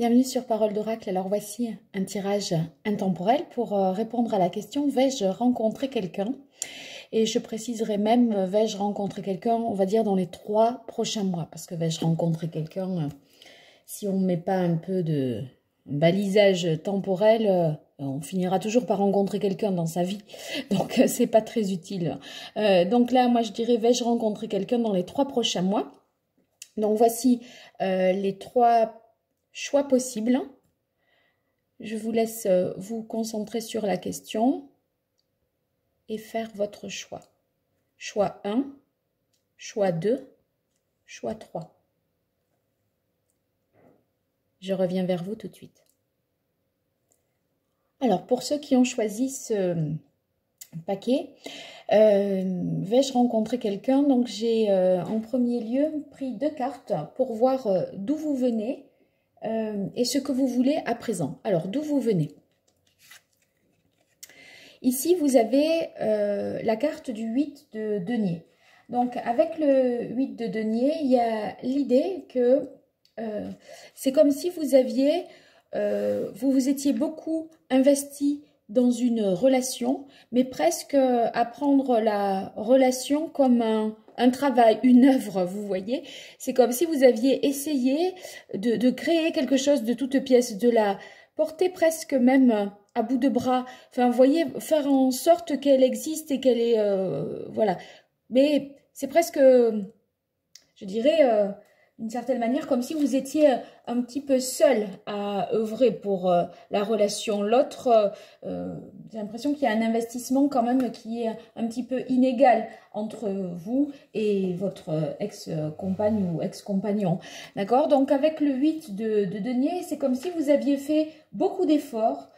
Bienvenue sur Parole d'Oracle. Alors voici un tirage intemporel pour euh, répondre à la question vais-je rencontrer quelqu'un Et je préciserai même euh, vais-je rencontrer quelqu'un, on va dire dans les trois prochains mois, parce que vais-je rencontrer quelqu'un euh, si on ne met pas un peu de balisage temporel on finira toujours par rencontrer quelqu'un dans sa vie, donc c'est pas très utile. donc là, moi je dirais, vais-je rencontrer quelqu'un dans les trois prochains mois Donc voici les trois choix possible, Je vous laisse euh, vous concentrer sur la question et faire votre choix. Choix 1, choix 2, choix 3. Je reviens vers vous tout de suite. Alors, pour ceux qui ont choisi ce paquet, euh, vais-je rencontrer quelqu'un Donc, j'ai euh, en premier lieu pris deux cartes pour voir d'où vous venez euh, et ce que vous voulez à présent. Alors, d'où vous venez Ici, vous avez euh, la carte du 8 de denier. Donc, avec le 8 de denier, il y a l'idée que euh, c'est comme si vous aviez, vous vous étiez beaucoup investi dans une relation, mais presque à prendre la relation comme un, un travail, une œuvre, vous voyez. C'est comme si vous aviez essayé de, créer quelque chose de toute pièce, de la porter presque même euh, à bout de bras. Enfin, vous voyez, faire en sorte qu'elle existe et qu'elle est... Euh, voilà. Mais c'est presque, je dirais... Euh, d'une certaine manière comme si vous étiez euh, un petit peu seul à œuvrer pour euh, la relation. L'autre, euh, j'ai l'impression qu'il y a un investissement quand même qui est un petit peu inégal entre vous et votre ex-compagne ou ex-compagnon. D'accord Donc avec le 8 de, denier, c'est comme si vous aviez fait beaucoup d'efforts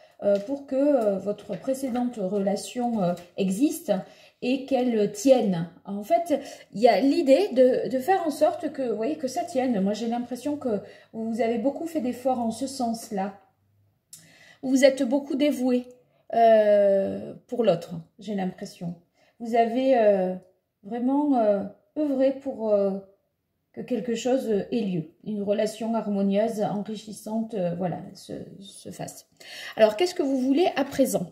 pour que votre précédente relation existe et qu'elle tienne. En fait, il y a l'idée de, faire en sorte que, voyez, que ça tienne. Moi, j'ai l'impression que vous avez beaucoup fait d'efforts en ce sens-là. Vous êtes beaucoup dévoué euh, pour l'autre, j'ai l'impression. Vous avez euh, vraiment euh, œuvré pour que quelque chose ait lieu, une relation harmonieuse, enrichissante, voilà, se fasse. Alors, qu'est-ce que vous voulez à présent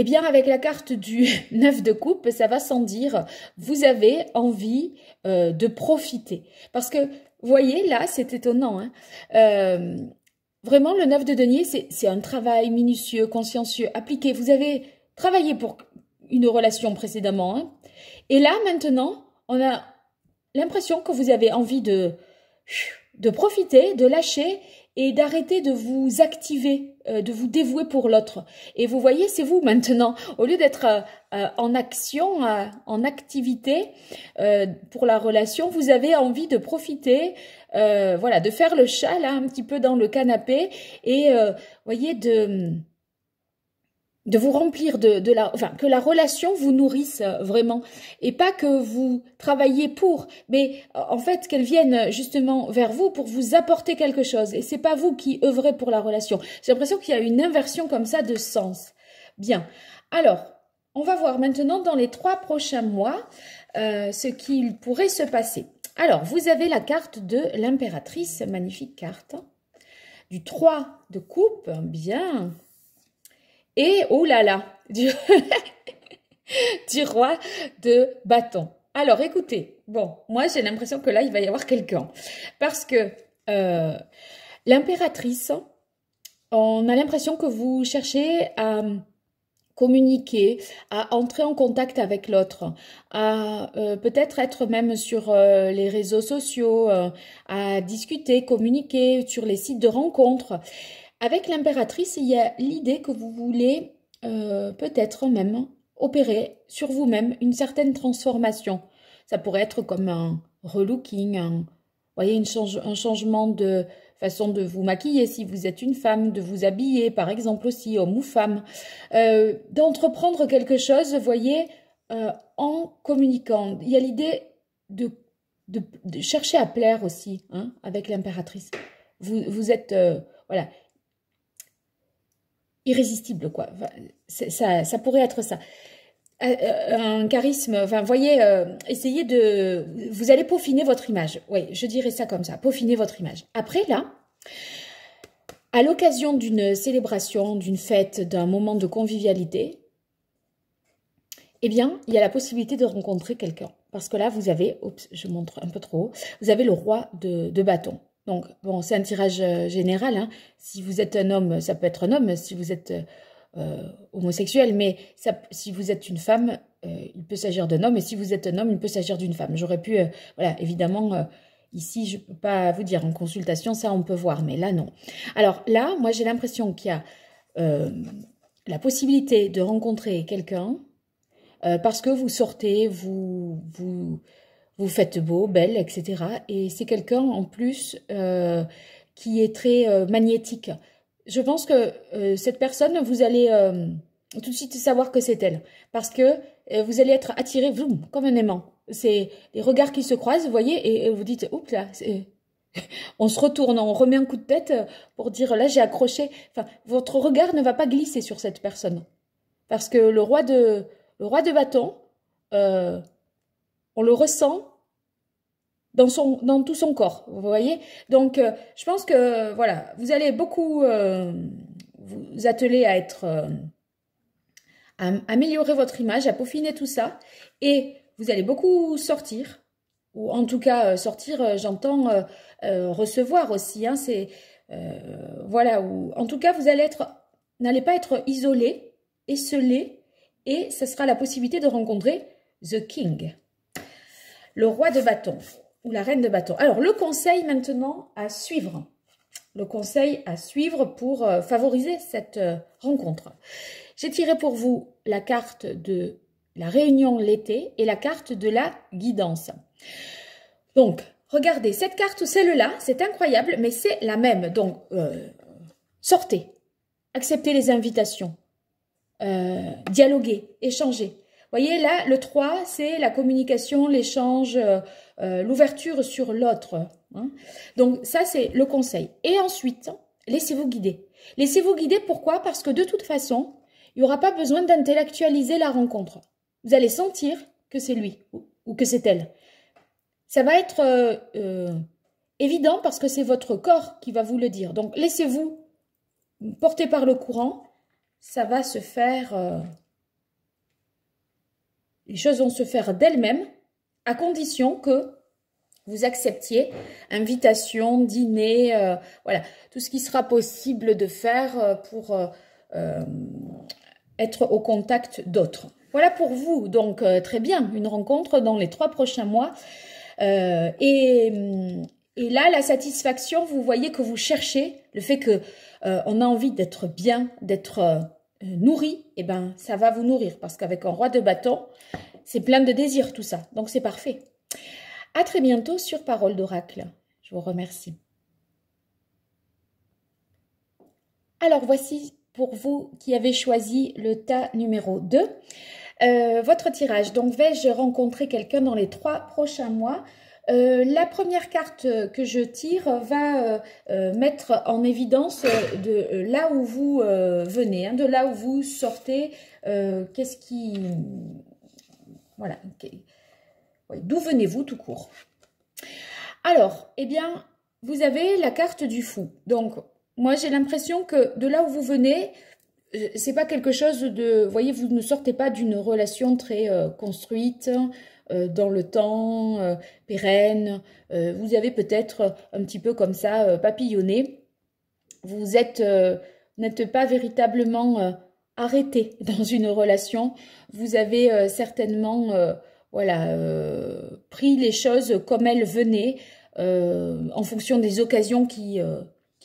eh bien, avec la carte du 9 de coupe, ça va sans dire, vous avez envie euh, de profiter. Parce que, vous voyez, là, c'est étonnant. Hein. Euh, vraiment, le 9 de denier, c'est un travail minutieux, consciencieux, appliqué. Vous avez travaillé pour une relation précédemment. Hein. Et là, maintenant, on a l'impression que vous avez envie de, de profiter, de lâcher et d'arrêter de vous activer, euh, de vous dévouer pour l'autre. Et vous voyez, c'est vous maintenant. Au lieu d'être euh, euh, en action, en activité pour la relation, vous avez envie de profiter, voilà, de faire le chat là hein, un petit peu dans le canapé et voyez de de vous remplir de, la, enfin, que la relation vous nourrisse vraiment et pas que vous travaillez pour, mais en fait qu'elle vienne justement vers vous pour vous apporter quelque chose et c'est pas vous qui œuvrez pour la relation. J'ai l'impression qu'il y a une inversion comme ça de sens. Bien. Alors, on va voir maintenant dans les trois prochains mois euh, ce qu'il pourrait se passer. Alors, vous avez la carte de l'impératrice, magnifique carte, hein, du 3 de coupe, bien, et oh là là, du, roi de bâton. Alors écoutez, bon, moi j'ai l'impression que là il va y avoir quelqu'un parce que euh, l'impératrice, on a l'impression que vous cherchez à communiquer, à entrer en contact avec l'autre, à euh, peut-être être même sur euh, les réseaux sociaux, à discuter, communiquer sur les sites de rencontres. Avec l'impératrice, il y a l'idée que vous voulez euh, peut-être même opérer sur vous-même une certaine transformation. Ça pourrait être comme un relooking, un, voyez, une un changement de façon de vous maquiller si vous êtes une femme, de vous habiller par exemple aussi, homme ou femme, euh, d'entreprendre quelque chose, voyez, euh, en communiquant. Il y a l'idée de, de, chercher à plaire aussi hein, avec l'impératrice. Vous, vous êtes, voilà, irrésistible, quoi. ça, pourrait être ça euh, euh, un charisme. Enfin, voyez, euh, essayez de. Vous allez peaufiner votre image. Oui, je dirais ça comme ça. Peaufiner votre image. Après, là, à l'occasion d'une célébration, d'une fête, d'un moment de convivialité, eh bien, il y a la possibilité de rencontrer quelqu'un. Parce que là, vous avez, je montre un peu trop haut, vous avez le roi de bâton. Donc, bon, c'est un tirage euh, général. Hein. Si vous êtes un homme, ça peut être un homme. Si vous êtes euh, euh, homosexuel, mais si vous êtes une femme, il peut s'agir d'un homme. Et si vous êtes un homme, il peut s'agir d'une femme. J'aurais pu, voilà, évidemment, ici, je ne peux pas vous dire. En consultation, ça, on peut voir, mais là, non. Alors là, moi, j'ai l'impression qu'il y a la possibilité de rencontrer quelqu'un parce que vous sortez, vous... vous vous faites beau, belle, etc. Et c'est quelqu'un en plus euh, qui est très euh, magnétique. Je pense que euh, cette personne, vous allez tout de suite savoir que c'est elle. Parce que vous allez être attiré vous comme un aimant. C'est les regards qui se croisent, vous voyez, et, vous dites, oups là, on se retourne, on remet un coup de tête pour dire, là j'ai accroché. Enfin, votre regard ne va pas glisser sur cette personne. Parce que le roi de, le roi de bâton, on le ressent dans, son, dans tout son corps, vous voyez Donc, euh, je pense que, voilà, vous allez beaucoup euh, vous atteler à être... à euh, améliorer votre image, à peaufiner tout ça, et vous allez beaucoup sortir, ou en tout cas sortir, j'entends recevoir aussi, hein, c'est... voilà, ou en tout cas, vous allez être... N'allez pas être isolé, esselé, et ce sera la possibilité de rencontrer The King, le roi de bâton ou la reine de bâton. Alors, le conseil maintenant à suivre. Le conseil à suivre pour euh, favoriser cette euh, rencontre. J'ai tiré pour vous la carte de la réunion l'été et la carte de la guidance. Donc, regardez, cette carte celle-là, c'est incroyable, mais c'est la même. Donc, euh, sortez, acceptez les invitations, euh, dialoguez, échangez voyez, là, le 3, c'est la communication, l'échange, euh, euh, l'ouverture sur l'autre. Hein. Donc, ça, c'est le conseil. Et ensuite, laissez-vous guider. Laissez-vous guider, pourquoi Parce que de toute façon, il n'y aura pas besoin d'intellectualiser la rencontre. Vous allez sentir que c'est lui ou, que c'est elle. Ça va être euh, évident parce que c'est votre corps qui va vous le dire. Donc, laissez-vous porter par le courant. Ça va se faire... Les choses vont se faire d'elles-mêmes à condition que vous acceptiez invitation, dîner, euh, voilà, tout ce qui sera possible de faire euh, pour euh, être au contact d'autres. Voilà pour vous, donc très bien, une rencontre dans les trois prochains mois. et, là, la satisfaction, vous voyez que vous cherchez, le fait qu'on on a envie d'être bien, d'être euh, nourri, et eh ben, ça va vous nourrir. Parce qu'avec un roi de bâton, c'est plein de désir tout ça. Donc, c'est parfait. À très bientôt sur Parole d'Oracle. Je vous remercie. Alors, voici pour vous qui avez choisi le tas numéro 2. Euh, votre tirage. Donc, vais-je rencontrer quelqu'un dans les trois prochains mois euh, la première carte euh, que je tire va euh, mettre en évidence de là où vous venez, hein, de là où vous sortez, qu'est-ce qui... Voilà, d'où venez-vous tout court Alors, eh bien, vous avez la carte du fou. Donc, moi j'ai l'impression que de là où vous venez, c'est pas quelque chose de... voyez, vous ne sortez pas d'une relation très construite, hein, euh, dans le temps, euh, pérenne. Euh, vous avez peut-être un petit peu comme ça papillonné. Vous n'êtes pas véritablement arrêté dans une relation. Vous avez certainement voilà, pris les choses comme elles venaient en fonction des occasions qui,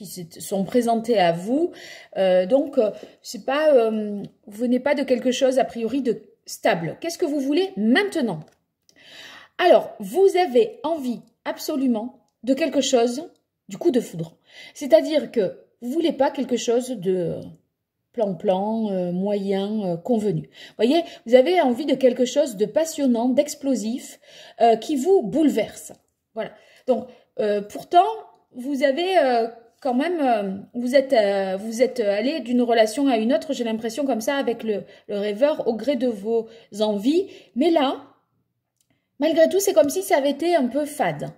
se sont présentées à vous. donc, c'est pas, vous venez pas de quelque chose a priori de stable. Qu'est-ce que vous voulez maintenant alors, vous avez envie absolument de quelque chose du coup de foudre. C'est-à-dire que vous voulez pas quelque chose de plan-plan, euh, moyen, euh, convenu. Voyez, vous avez envie de quelque chose de passionnant, d'explosif, euh, qui vous bouleverse. Voilà. Donc, euh, pourtant, vous avez quand même, vous êtes, vous êtes allé d'une relation à une autre, j'ai l'impression comme ça, avec le rêveur, au gré de vos envies. Mais là, Malgré tout, c'est comme si ça avait été un peu fade.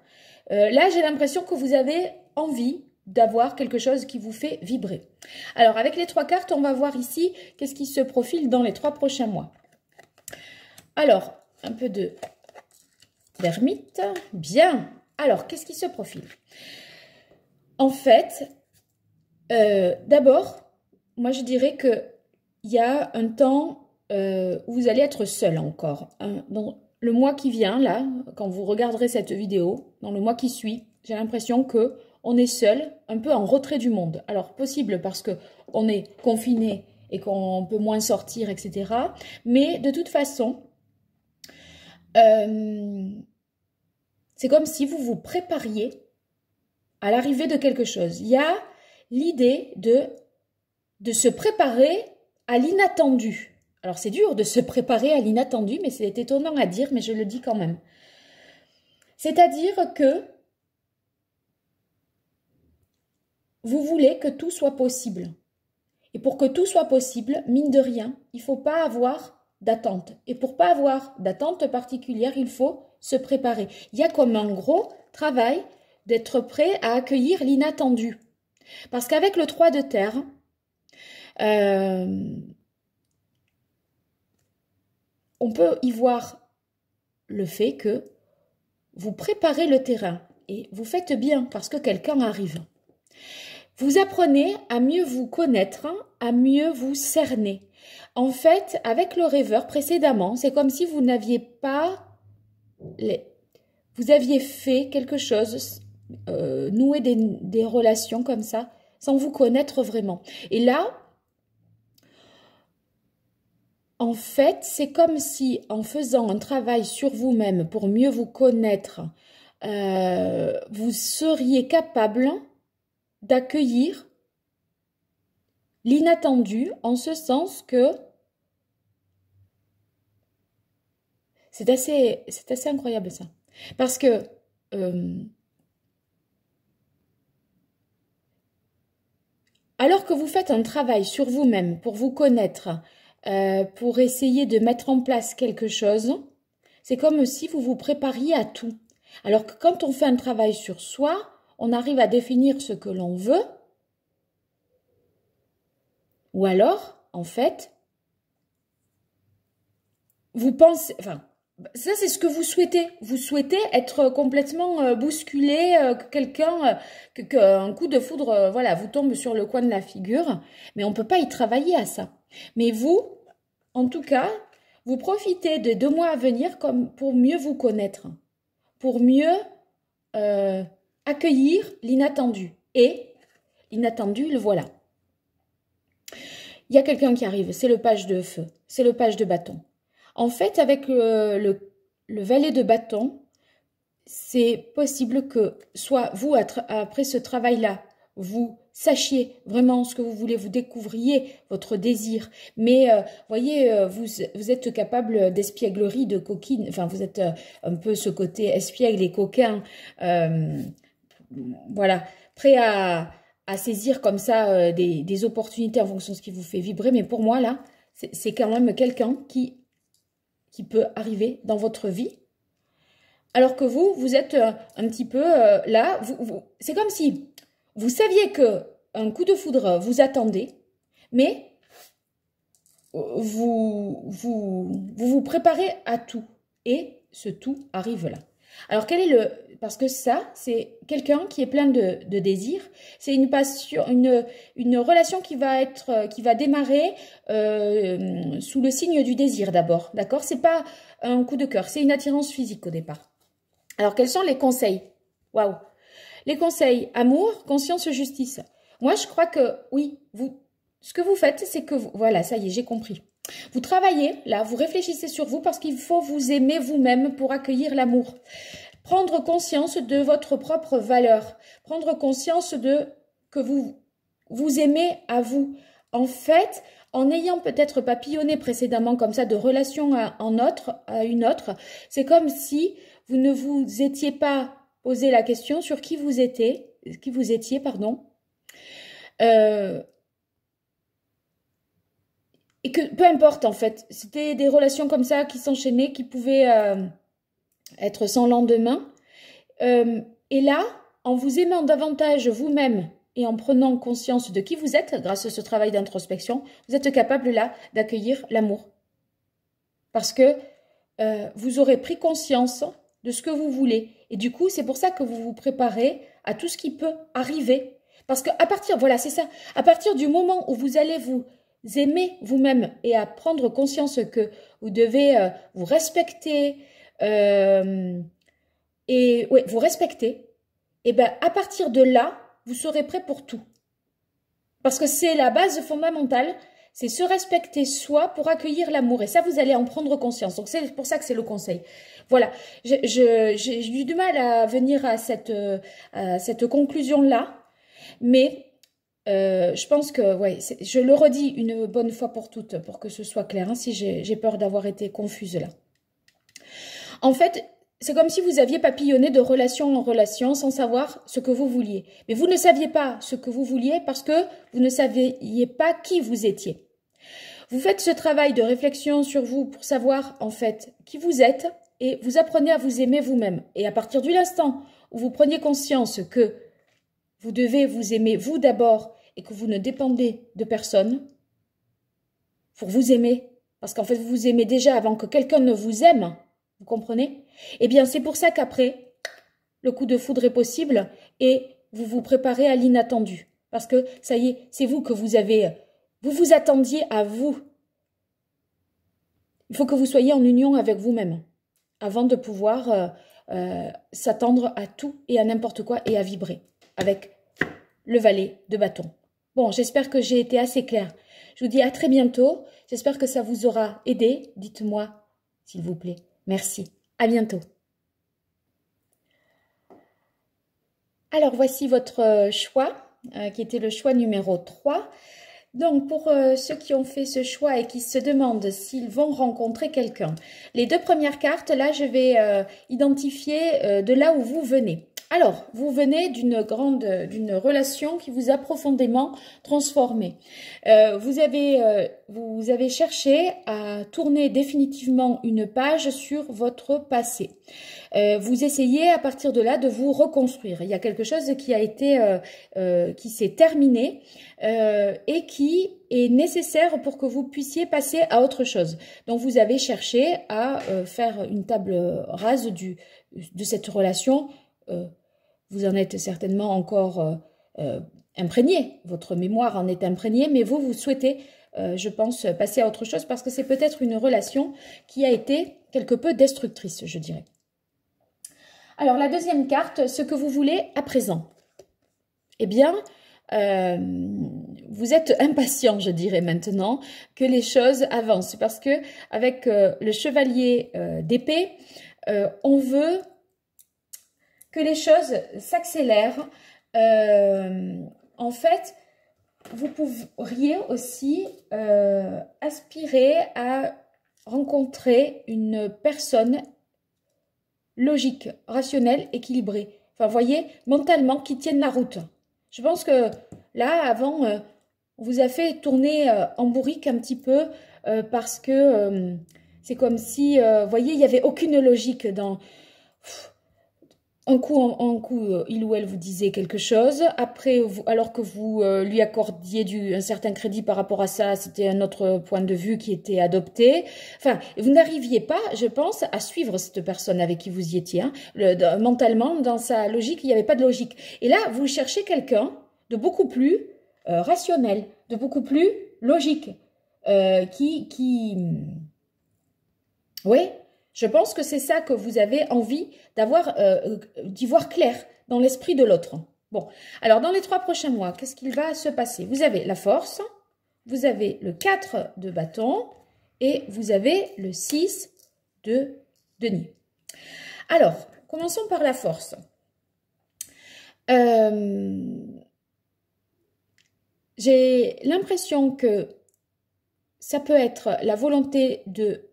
Euh, là, j'ai l'impression que vous avez envie d'avoir quelque chose qui vous fait vibrer. Alors, avec les trois cartes, on va voir ici qu'est-ce qui se profile dans les trois prochains mois. Alors, un peu de d'ermite. Bien. Alors, qu'est-ce qui se profile En fait, euh, d'abord, moi je dirais que il y a un temps euh, où vous allez être seul encore. Hein, le mois qui vient, là, quand vous regarderez cette vidéo, dans le mois qui suit, j'ai l'impression que on est seul, un peu en retrait du monde. Alors possible parce que on est confiné et qu'on peut moins sortir, etc. Mais de toute façon, euh, c'est comme si vous vous prépariez à l'arrivée de quelque chose. Il y a l'idée de, de se préparer à l'inattendu. Alors c'est dur de se préparer à l'inattendu, mais c'est étonnant à dire, mais je le dis quand même. C'est-à-dire que vous voulez que tout soit possible. Et pour que tout soit possible, mine de rien, il ne faut pas avoir d'attente. Et pour pas avoir d'attente particulière, il faut se préparer. Il y a comme un gros travail d'être prêt à accueillir l'inattendu. Parce qu'avec le 3 de terre, euh, on peut y voir le fait que vous préparez le terrain et vous faites bien parce que quelqu'un arrive. Vous apprenez à mieux vous connaître, à mieux vous cerner. En fait, avec le rêveur précédemment, c'est comme si vous n'aviez pas les... vous aviez fait quelque chose, euh, noué des relations comme ça, sans vous connaître vraiment. Et là, en fait, c'est comme si en faisant un travail sur vous-même pour mieux vous connaître, euh, vous seriez capable d'accueillir l'inattendu en ce sens que c'est assez, incroyable ça. Parce que euh, alors que vous faites un travail sur vous-même pour vous connaître, euh, pour essayer de mettre en place quelque chose, c'est comme si vous vous prépariez à tout. Alors que quand on fait un travail sur soi, on arrive à définir ce que l'on veut. Ou alors, en fait, vous pensez, enfin, ça c'est ce que vous souhaitez. Vous souhaitez être complètement euh, bousculé, euh, quelqu'un, qu'un coup de foudre, voilà, vous tombe sur le coin de la figure. Mais on peut pas y travailler à ça. Mais vous, en tout cas, vous profitez des deux mois à venir comme pour mieux vous connaître, pour mieux euh, accueillir l'inattendu. Et l'inattendu, le voilà. Il y a quelqu'un qui arrive, c'est le page de feu, c'est le page de bâton. En fait, avec euh, le, le valet de bâton, c'est possible que soit vous, après ce travail-là, vous Sachiez vraiment ce que vous voulez, vous découvriez votre désir. Mais euh, voyez, euh, vous, êtes capable d'espièglerie, de coquine. Enfin, vous êtes euh, un peu ce côté espiègle et coquin. voilà, prêt à, saisir comme ça des, opportunités en fonction de ce qui vous fait vibrer. Mais pour moi, là, c'est quand même quelqu'un qui, qui peut arriver dans votre vie. Alors que vous, vous êtes un petit peu là. c'est comme si vous saviez que un coup de foudre vous attendait, mais euh, vous vous, vous, préparez à tout. Et ce tout arrive là. Alors, quel est le... Parce que ça, c'est quelqu'un qui est plein de, désir. C'est une une, une relation qui va être, qui va démarrer euh, sous le signe du désir d'abord, d'accord C'est pas un coup de cœur, c'est une attirance physique au départ. Alors, quels sont les conseils Waouh les conseils amour, conscience, justice. Moi, je crois que oui, vous, ce que vous faites, c'est que vous, voilà, ça y est, j'ai compris. Vous travaillez, là, vous réfléchissez sur vous parce qu'il faut vous aimer vous-même pour accueillir l'amour. Prendre conscience de votre propre valeur. Prendre conscience de que vous vous aimez à vous. En fait, en ayant peut-être papillonné précédemment comme ça de relation en autre, à une autre, c'est comme si vous ne vous étiez pas la question sur qui vous étiez, qui vous étiez, pardon, euh, et que peu importe en fait, c'était des relations comme ça qui s'enchaînaient, qui pouvaient euh, être sans lendemain. Euh, et là, en vous aimant davantage vous-même et en prenant conscience de qui vous êtes grâce à ce travail d'introspection, vous êtes capable là d'accueillir l'amour. Parce que vous aurez pris conscience de ce que vous voulez et du coup, c'est pour ça que vous vous préparez à tout ce qui peut arriver. Parce que partir, voilà, c'est ça, à partir du moment où vous allez vous aimer vous-même et à prendre conscience que vous devez euh, vous respecter euh, et vous respecter, et eh ben à partir de là, vous serez prêt pour tout. Parce que c'est la base fondamentale c'est se respecter soi pour accueillir l'amour. Et ça, vous allez en prendre conscience. Donc, c'est pour ça que c'est le conseil. Voilà. J'ai eu du mal à venir à cette, euh, cette conclusion-là. Mais euh, je pense que, ouais, je le redis une bonne fois pour toutes, pour que ce soit clair, hein, si j'ai peur d'avoir été confuse là. En fait, c'est comme si vous aviez papillonné de relation en relation sans savoir ce que vous vouliez. Mais vous ne saviez pas ce que vous vouliez parce que vous ne saviez pas qui vous étiez. Vous faites ce travail de réflexion sur vous pour savoir en fait qui vous êtes et vous apprenez à vous aimer vous-même. Et à partir de l'instant où vous prenez conscience que vous devez vous aimer vous d'abord et que vous ne dépendez de personne pour vous aimer, parce qu'en fait vous vous aimez déjà avant que quelqu'un ne vous aime, vous comprenez Eh bien c'est pour ça qu'après, le coup de foudre est possible et vous vous préparez à l'inattendu. Parce que ça y est, c'est vous que vous avez euh, vous vous attendiez à vous. Il faut que vous soyez en union avec vous-même avant de pouvoir euh, euh, s'attendre à tout et à n'importe quoi et à vibrer avec le valet de bâton. Bon, j'espère que j'ai été assez claire. Je vous dis à très bientôt. J'espère que ça vous aura aidé. Dites-moi, s'il vous plaît. Merci. À bientôt. Alors, voici votre euh, choix, qui était le choix numéro 3. Donc, pour euh, ceux qui ont fait ce choix et qui se demandent s'ils vont rencontrer quelqu'un, les deux premières cartes, là, je vais euh, identifier euh, de là où vous venez. Alors, vous venez d'une grande, d'une relation qui vous a profondément transformé. Euh, vous avez, euh, vous avez cherché à tourner définitivement une page sur votre passé. Euh, vous essayez à partir de là de vous reconstruire. Il y a quelque chose qui a été, qui s'est terminé et qui est nécessaire pour que vous puissiez passer à autre chose. Donc vous avez cherché à faire une table rase du, de cette relation vous en êtes certainement encore euh, euh, imprégné, votre mémoire en est imprégnée, mais vous, vous souhaitez, euh, je pense, passer à autre chose parce que c'est peut-être une relation qui a été quelque peu destructrice, je dirais. Alors, la deuxième carte, ce que vous voulez à présent. Eh bien, vous êtes impatient, je dirais maintenant, que les choses avancent parce que avec le chevalier d'épée, on veut que les choses s'accélèrent. Euh, en fait, vous pourriez aussi euh, aspirer à rencontrer une personne logique, rationnelle, équilibrée. Enfin, voyez, mentalement, qui tienne la route. Je pense que là, avant, euh, on vous a fait tourner en bourrique un petit peu parce que c'est comme si, vous voyez, il n'y avait aucune logique dans en coup, en, coup, euh, il ou elle vous disait quelque chose. Après, alors que vous euh, lui accordiez du, un certain crédit par rapport à ça, c'était un autre point de vue qui était adopté. Enfin, vous n'arriviez pas, je pense, à suivre cette personne avec qui vous y étiez. Hein. mentalement, dans sa logique, il n'y avait pas de logique. Et là, vous cherchez quelqu'un de beaucoup plus euh, rationnel, de beaucoup plus logique, qui, qui, oui, je pense que c'est ça que vous avez envie d'avoir, euh, euh, d'y voir clair dans l'esprit de l'autre. Bon, alors dans les trois prochains mois, qu'est-ce qu'il va se passer Vous avez la force, vous avez le 4 de bâton et vous avez le 6 de denier. Alors, commençons par la force. Euh, j'ai l'impression que ça peut être la volonté de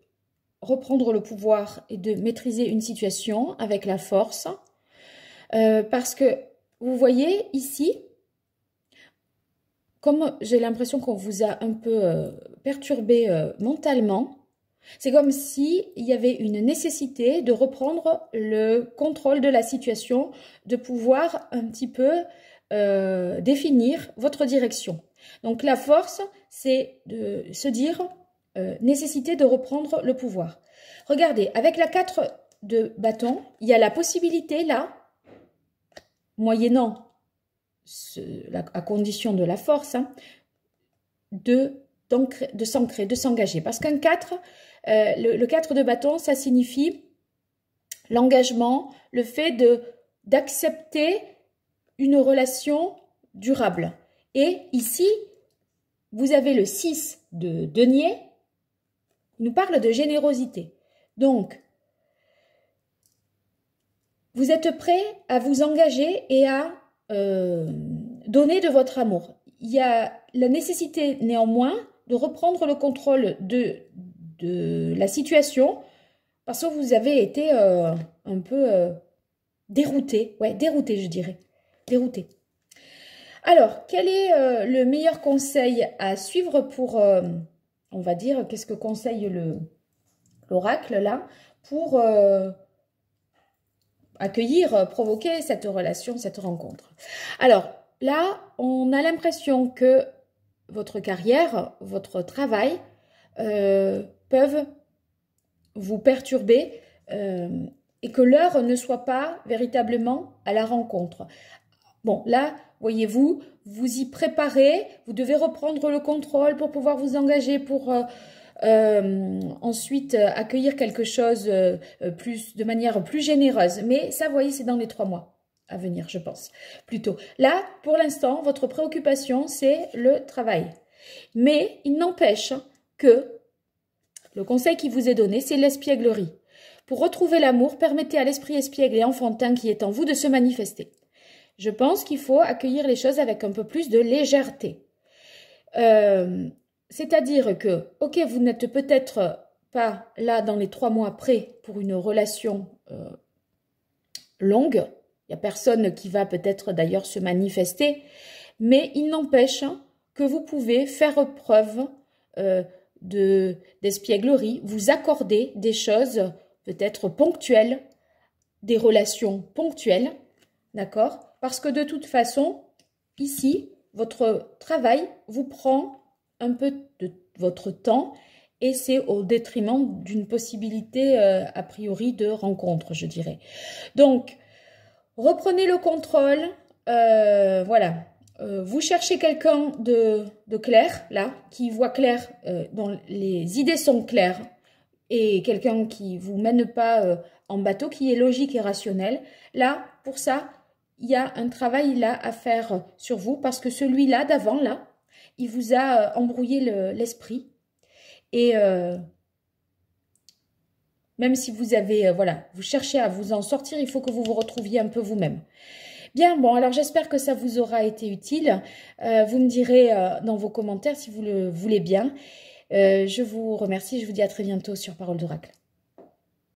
reprendre le pouvoir et de maîtriser une situation avec la force. Euh, parce que vous voyez ici, comme j'ai l'impression qu'on vous a un peu euh, perturbé euh, mentalement, c'est comme s'il y avait une nécessité de reprendre le contrôle de la situation, de pouvoir un petit peu définir votre direction. Donc la force, c'est de se dire euh, nécessité de reprendre le pouvoir. Regardez, avec la 4 de bâton, il y a la possibilité là, moyennant à condition de la force, hein, de de s'engager. Parce qu'un 4, euh, le, 4 de bâton, ça signifie l'engagement, le fait de d'accepter une relation durable. Et ici, vous avez le 6 de denier il nous parle de générosité. Donc, vous êtes prêt à vous engager et à euh, donner de votre amour. Il y a la nécessité néanmoins de reprendre le contrôle de, de la situation parce que vous avez été euh, un peu euh, dérouté. Ouais, dérouté, je dirais. Dérouté. Alors, quel est le meilleur conseil à suivre pour on va dire, qu'est-ce que conseille l'oracle là pour euh, accueillir, provoquer cette relation, cette rencontre. Alors là, on a l'impression que votre carrière, votre travail euh, peuvent vous perturber euh, et que l'heure ne soit pas véritablement à la rencontre. Bon, là, voyez-vous, vous y préparez, vous devez reprendre le contrôle pour pouvoir vous engager pour euh, euh, ensuite euh, accueillir quelque chose plus de manière plus généreuse. Mais ça, vous voyez, c'est dans les trois mois à venir, je pense, plutôt. Là, pour l'instant, votre préoccupation, c'est le travail. Mais il n'empêche que le conseil qui vous est donné, c'est l'espièglerie. Pour retrouver l'amour, permettez à l'esprit espiègle et enfantin qui est en vous de se manifester. Je pense qu'il faut accueillir les choses avec un peu plus de légèreté. Euh, c'est-à-dire que, ok, vous n'êtes peut-être pas là dans les trois mois prêts pour une relation euh, longue. Il n'y a personne qui va peut-être d'ailleurs se manifester. Mais il n'empêche hein, que vous pouvez faire preuve euh, d'espièglerie, vous accorder des choses peut-être ponctuelles, des relations ponctuelles, d'accord parce que de toute façon, ici, votre travail vous prend un peu de votre temps et c'est au détriment d'une possibilité euh, a priori de rencontre, je dirais. Donc, reprenez le contrôle. Euh, voilà. Euh, vous cherchez quelqu'un de, de, clair, là, qui voit clair, dont les idées sont claires, et quelqu'un qui vous mène pas en bateau, qui est logique et rationnel. Là, pour ça, il y a un travail là à faire sur vous parce que celui-là d'avant, là, il vous a euh, embrouillé l'esprit. et euh, même si vous avez, euh, voilà, vous cherchez à vous en sortir, il faut que vous vous retrouviez un peu vous-même. Bien, bon, alors j'espère que ça vous aura été utile. vous me direz dans vos commentaires si vous le voulez bien. je vous remercie, je vous dis à très bientôt sur Parole d'Oracle.